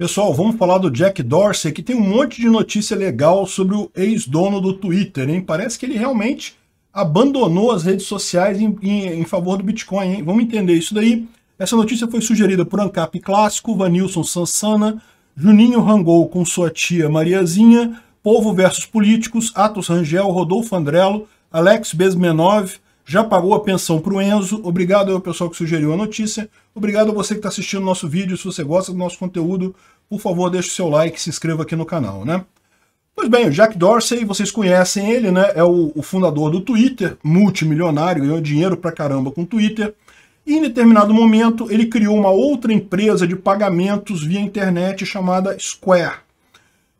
Pessoal, vamos falar do Jack Dorsey, que tem um monte de notícia legal sobre o ex-dono do Twitter, hein? Parece que ele realmente abandonou as redes sociais em, em, em, favor do Bitcoin, hein? Vamos entender isso daí. Essa notícia foi sugerida por Ancap Clássico, Vanilson Sansana, Juninho Rangol com sua tia Mariazinha, Povo versus Políticos, Atos Rangel, Rodolfo Andrello, Alex Besmenov, já pagou a pensão para o Enzo. Obrigado ao pessoal que sugeriu a notícia. Obrigado a você que está assistindo o nosso vídeo. Se você gosta do nosso conteúdo, por favor, deixe o seu like e se inscreva aqui no canal, né? Pois bem, o Jack Dorsey, vocês conhecem ele, né? É o, o fundador do Twitter, multimilionário, ganhou dinheiro pra caramba com o Twitter. E em determinado momento, ele criou uma outra empresa de pagamentos via internet chamada Square.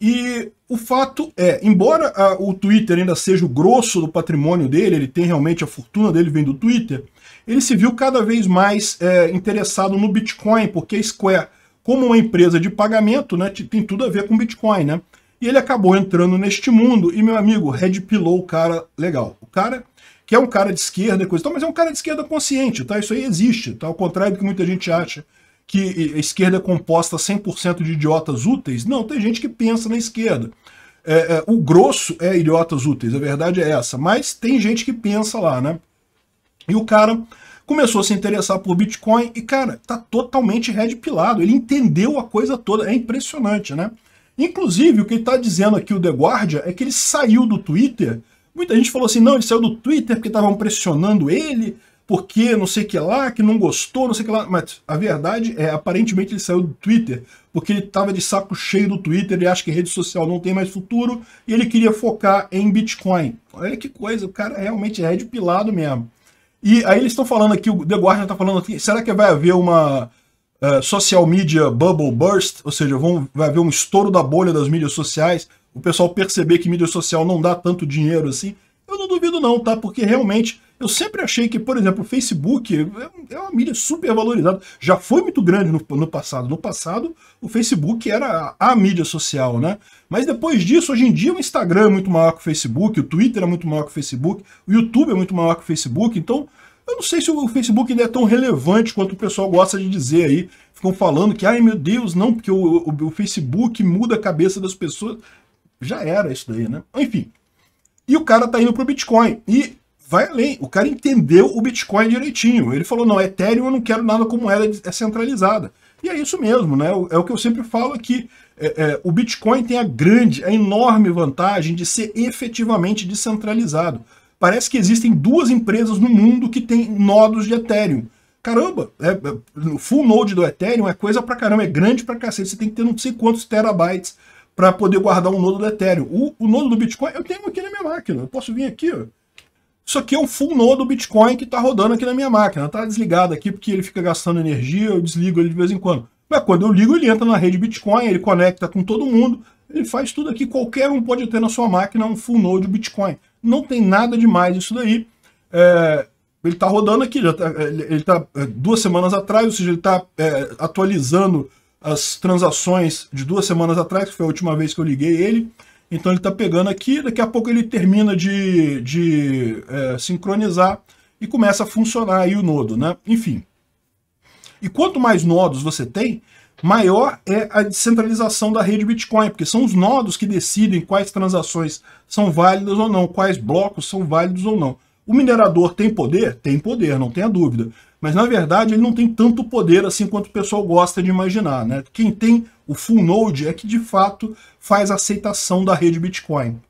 E o fato é, embora a, o Twitter ainda seja o grosso do patrimônio dele, ele tem realmente a fortuna dele vem do Twitter, ele se viu cada vez mais é, interessado no Bitcoin, porque a Square, como uma empresa de pagamento, né, tem tudo a ver com Bitcoin, né? E ele acabou entrando neste mundo, e meu amigo, Red o cara legal. O cara que é um cara de esquerda e coisa e tal, mas é um cara de esquerda consciente, tá? Isso aí existe, tá? Ao contrário do que muita gente acha que a esquerda é composta 100% de idiotas úteis? Não, tem gente que pensa na esquerda. É, é, o grosso é idiotas úteis, a verdade é essa, mas tem gente que pensa lá, né? E o cara começou a se interessar por Bitcoin e, cara, tá totalmente red pilado. Ele entendeu a coisa toda, é impressionante, né? Inclusive, o que ele tá dizendo aqui, o The Guardian, é que ele saiu do Twitter. Muita gente falou assim, não, ele saiu do Twitter porque estavam pressionando ele, porque não sei que lá, que não gostou, não sei que lá. Mas a verdade é, aparentemente ele saiu do Twitter porque ele estava de saco cheio do Twitter, ele acha que rede social não tem mais futuro e ele queria focar em Bitcoin. Olha que coisa, o cara realmente é pilado mesmo. E aí eles estão falando aqui, o The Guardian está falando aqui, será que vai haver uma uh, social media bubble burst? Ou seja, vão, vai haver um estouro da bolha das mídias sociais? O pessoal perceber que mídia social não dá tanto dinheiro assim? Eu não duvido não, tá? Porque realmente eu sempre achei que, por exemplo, o Facebook é, é uma mídia super valorizada. Já foi muito grande no, no passado. No passado, o Facebook era a, a, mídia social, né? Mas depois disso, hoje em dia, o Instagram é muito maior que o Facebook, o Twitter é muito maior que o Facebook, o YouTube é muito maior que o Facebook. Então, eu não sei se o Facebook ainda é tão relevante quanto o pessoal gosta de dizer aí. Ficam falando que, ai meu Deus, não, porque o, o, o Facebook muda a cabeça das pessoas. Já era isso daí, né? Enfim. E o cara tá indo pro Bitcoin. E vai além. O cara entendeu o Bitcoin direitinho. Ele falou, não, Ethereum eu não quero nada como ela é centralizada. E é isso mesmo, né? É o que eu sempre falo aqui. É, é, o Bitcoin tem a grande, a enorme vantagem de ser efetivamente descentralizado. Parece que existem duas empresas no mundo que têm nodos de Ethereum. Caramba, é, é, full node do Ethereum é coisa pra caramba, é grande pra cacete. Você tem que ter não sei quantos terabytes para poder guardar um nodo do Ethereum. O, o nodo do Bitcoin eu tenho aqui na minha máquina. Eu posso vir aqui, ó isso aqui é um full node do Bitcoin que está rodando aqui na minha máquina. Está desligado aqui porque ele fica gastando energia, eu desligo ele de vez em quando. Mas quando eu ligo, ele entra na rede Bitcoin, ele conecta com todo mundo, ele faz tudo aqui. Qualquer um pode ter na sua máquina um full node Bitcoin. Não tem nada demais isso daí. É, ele está rodando aqui, já tá, ele está é, duas semanas atrás, ou seja, ele está é, atualizando as transações de duas semanas atrás, que foi a última vez que eu liguei ele. Então ele está pegando aqui, daqui a pouco ele termina de, de é, sincronizar e começa a funcionar aí o nodo, né? Enfim. E quanto mais nodos você tem, maior é a descentralização da rede Bitcoin, porque são os nodos que decidem quais transações são válidas ou não, quais blocos são válidos ou não. O minerador tem poder? Tem poder, não tenha dúvida mas na verdade ele não tem tanto poder assim quanto o pessoal gosta de imaginar. Né? Quem tem o full node é que de fato faz a aceitação da rede Bitcoin.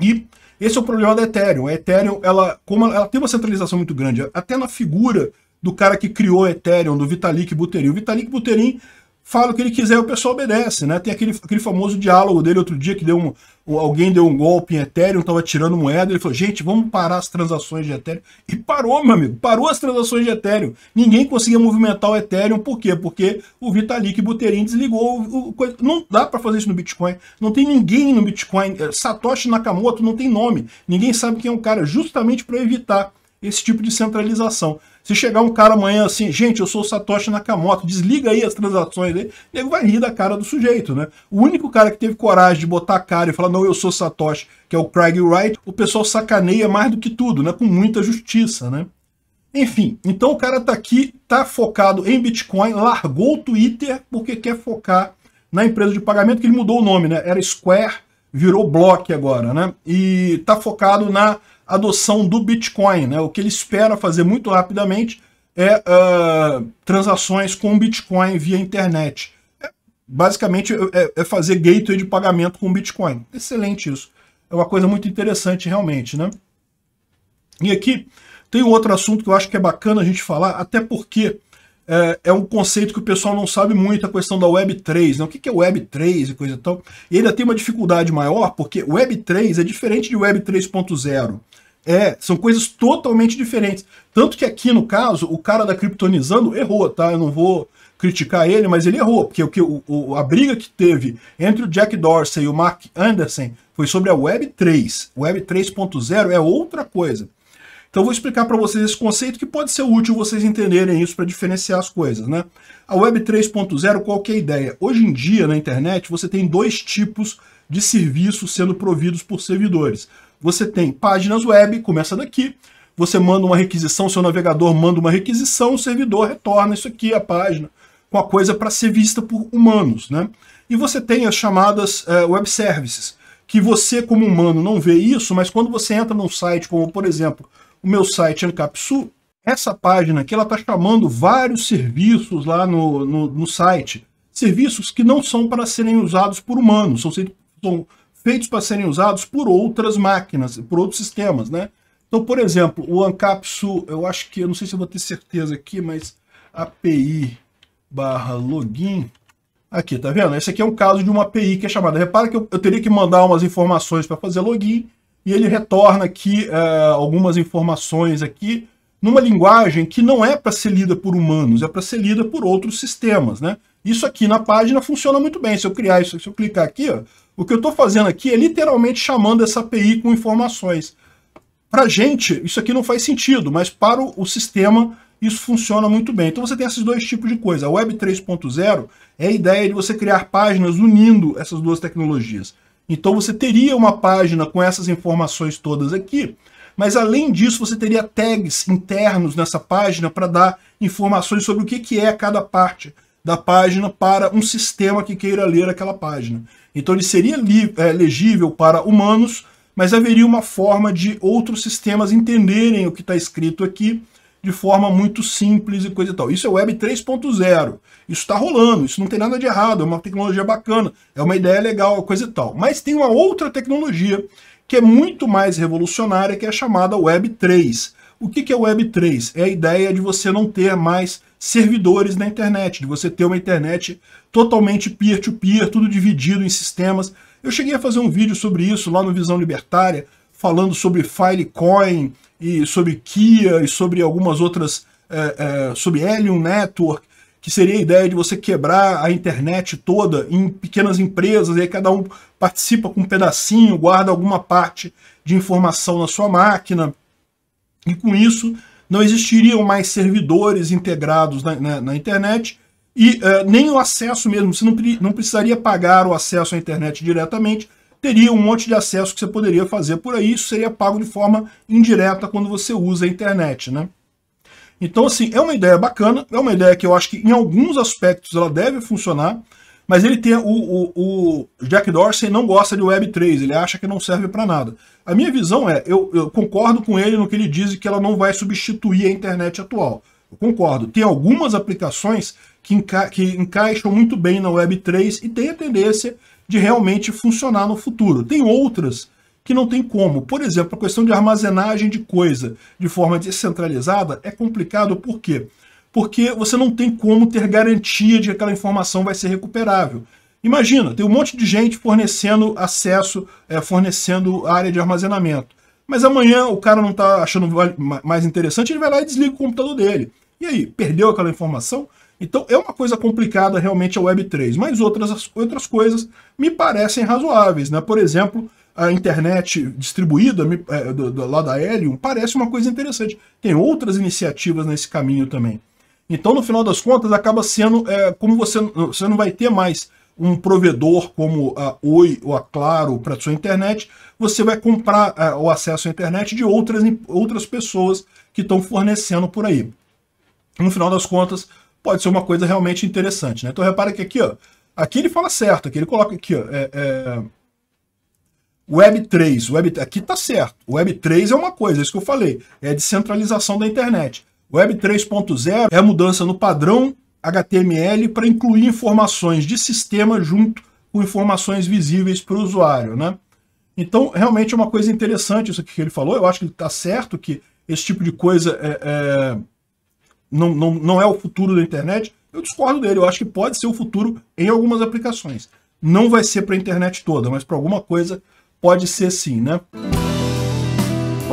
E esse é o problema da Ethereum. A Ethereum, ela, como ela tem uma centralização muito grande, até na figura do cara que criou a Ethereum, do Vitalik Buterin. O Vitalik Buterin fala o que ele quiser o pessoal obedece, né? Tem aquele, aquele famoso diálogo dele outro dia que deu um, alguém deu um golpe em Ethereum, estava tirando moeda, ele falou, gente, vamos parar as transações de Ethereum. E parou, meu amigo, parou as transações de Ethereum. Ninguém conseguia movimentar o Ethereum, por quê? Porque o Vitalik Buterin desligou. O, o, não dá para fazer isso no Bitcoin. Não tem ninguém no Bitcoin. É, Satoshi Nakamoto não tem nome. Ninguém sabe quem é o cara, justamente para evitar esse tipo de centralização. Se chegar um cara amanhã assim, gente, eu sou o Satoshi Nakamoto, desliga aí as transações aí, nego vai rir da cara do sujeito, né? O único cara que teve coragem de botar a cara e falar, não, eu sou Satoshi, que é o Craig Wright, o pessoal sacaneia mais do que tudo, né? Com muita justiça, né? Enfim, então o cara tá aqui, tá focado em Bitcoin, largou o Twitter porque quer focar na empresa de pagamento, que ele mudou o nome, né? Era Square, virou Block agora, né? E tá focado na adoção do Bitcoin. Né? O que ele espera fazer muito rapidamente é uh, transações com Bitcoin via internet. É, basicamente é, é, é, fazer gateway de pagamento com Bitcoin. Excelente isso. É uma coisa muito interessante realmente. Né? E aqui tem um outro assunto que eu acho que é bacana a gente falar, até porque é, é, um conceito que o pessoal não sabe muito, a questão da Web3, né? O que, é Web3 e coisa e tal. E ainda tem uma dificuldade maior, porque Web3 é diferente de Web 3.0. É, são coisas totalmente diferentes. Tanto que aqui, no caso, o cara da Kryptonizando errou, tá? Eu não vou criticar ele, mas ele errou, porque o que o, a briga que teve entre o Jack Dorsey e o Mark Anderson foi sobre a Web 3. Web 3.0 é outra coisa. Então eu vou explicar para vocês esse conceito que pode ser útil vocês entenderem isso para diferenciar as coisas, né? A Web 3.0, qual que é a ideia? Hoje em dia, na internet, você tem dois tipos de serviços sendo providos por servidores. Você tem páginas web, começa daqui, você manda uma requisição, seu navegador manda uma requisição, o servidor retorna isso aqui, a página, com a coisa para ser vista por humanos, né? E você tem as chamadas uh, web services, que você como humano não vê isso, mas quando você entra num site como, por exemplo, o meu site Ancapsu, essa página aqui, ela está chamando vários serviços lá no, no, no, site. Serviços que não são para serem usados por humanos, são, são feitos para serem usados por outras máquinas, por outros sistemas, né? Então, por exemplo, o Ancapsu, eu acho que, eu não sei se eu vou ter certeza aqui, mas API barra login, aqui, tá vendo? Esse aqui é um caso de uma API que é chamada. Repara que eu, eu teria que mandar umas informações para fazer login, e ele retorna aqui uh, algumas informações aqui numa linguagem que não é para ser lida por humanos, é para ser lida por outros sistemas, né? Isso aqui na página funciona muito bem. Se eu criar isso, se eu clicar aqui, ó, o que eu estou fazendo aqui é literalmente chamando essa API com informações. Para gente, isso aqui não faz sentido, mas para o sistema isso funciona muito bem. Então você tem esses dois tipos de coisa. A Web 3.0 é a ideia de você criar páginas unindo essas duas tecnologias. Então você teria uma página com essas informações todas aqui, mas além disso você teria tags internos nessa página para dar informações sobre o que, que é cada parte da página para um sistema que queira ler aquela página. Então ele seria é, legível para humanos, mas haveria uma forma de outros sistemas entenderem o que está escrito aqui de forma muito simples e coisa e tal. Isso é Web 3.0. Isso está rolando, isso não tem nada de errado, é uma tecnologia bacana, é uma ideia legal, coisa e tal. Mas tem uma outra tecnologia que é muito mais revolucionária, que é a chamada Web 3. O que, que é Web 3? É a ideia de você não ter mais servidores na internet, de você ter uma internet totalmente peer-to-peer, -to -peer, tudo dividido em sistemas. Eu cheguei a fazer um vídeo sobre isso lá no Visão Libertária, falando sobre Filecoin e sobre Kia e sobre algumas outras, é, é, sobre Helium Network, que seria a ideia de você quebrar a internet toda em pequenas empresas, e aí cada um participa com um pedacinho, guarda alguma parte de informação na sua máquina, e com isso não existiriam mais servidores integrados na, na, na internet, e uh, nem o acesso mesmo, você não, não precisaria pagar o acesso à internet diretamente, teria um monte de acesso que você poderia fazer por aí, isso seria pago de forma indireta quando você usa a internet, né? Então, assim, é uma ideia bacana, é uma ideia que eu acho que em alguns aspectos ela deve funcionar, mas ele tem o, o, o Jack Dorsey não gosta de Web3, ele acha que não serve para nada. A minha visão é, eu, eu concordo com ele no que ele diz que ela não vai substituir a internet atual. Eu concordo. Tem algumas aplicações que, enca que encaixam muito bem na Web3 e tem a tendência de realmente funcionar no futuro. Tem outras que não tem como. Por exemplo, a questão de armazenagem de coisa de forma descentralizada é complicado por quê? Porque você não tem como ter garantia de que aquela informação vai ser recuperável. Imagina, tem um monte de gente fornecendo acesso, é, fornecendo área de armazenamento. Mas amanhã o cara não está achando mais interessante, ele vai lá e desliga o computador dele. E aí, perdeu aquela informação? Então é uma coisa complicada realmente a Web3, mas outras, outras coisas me parecem razoáveis. Né? Por exemplo, a internet distribuída é, do, do, lá da Helium parece uma coisa interessante. Tem outras iniciativas nesse caminho também. Então, no final das contas, acaba sendo é, como você, você não vai ter mais um provedor como a Oi ou a Claro para sua internet, você vai comprar uh, o acesso à internet de outras, outras pessoas que estão fornecendo por aí. No final das contas, pode ser uma coisa realmente interessante. Né? Então repara que aqui, ó, aqui ele fala certo, aqui ele coloca aqui, ó, é, é... Web3, Web, aqui está certo. Web3 é uma coisa, é isso que eu falei, é a descentralização da internet. Web 3.0 é a mudança no padrão HTML para incluir informações de sistema junto com informações visíveis para o usuário, né? Então, realmente é uma coisa interessante isso que ele falou. Eu acho que ele está certo que esse tipo de coisa é, é, não, não, não é o futuro da internet. Eu discordo dele. Eu acho que pode ser o futuro em algumas aplicações. Não vai ser para a internet toda, mas para alguma coisa pode ser sim, né?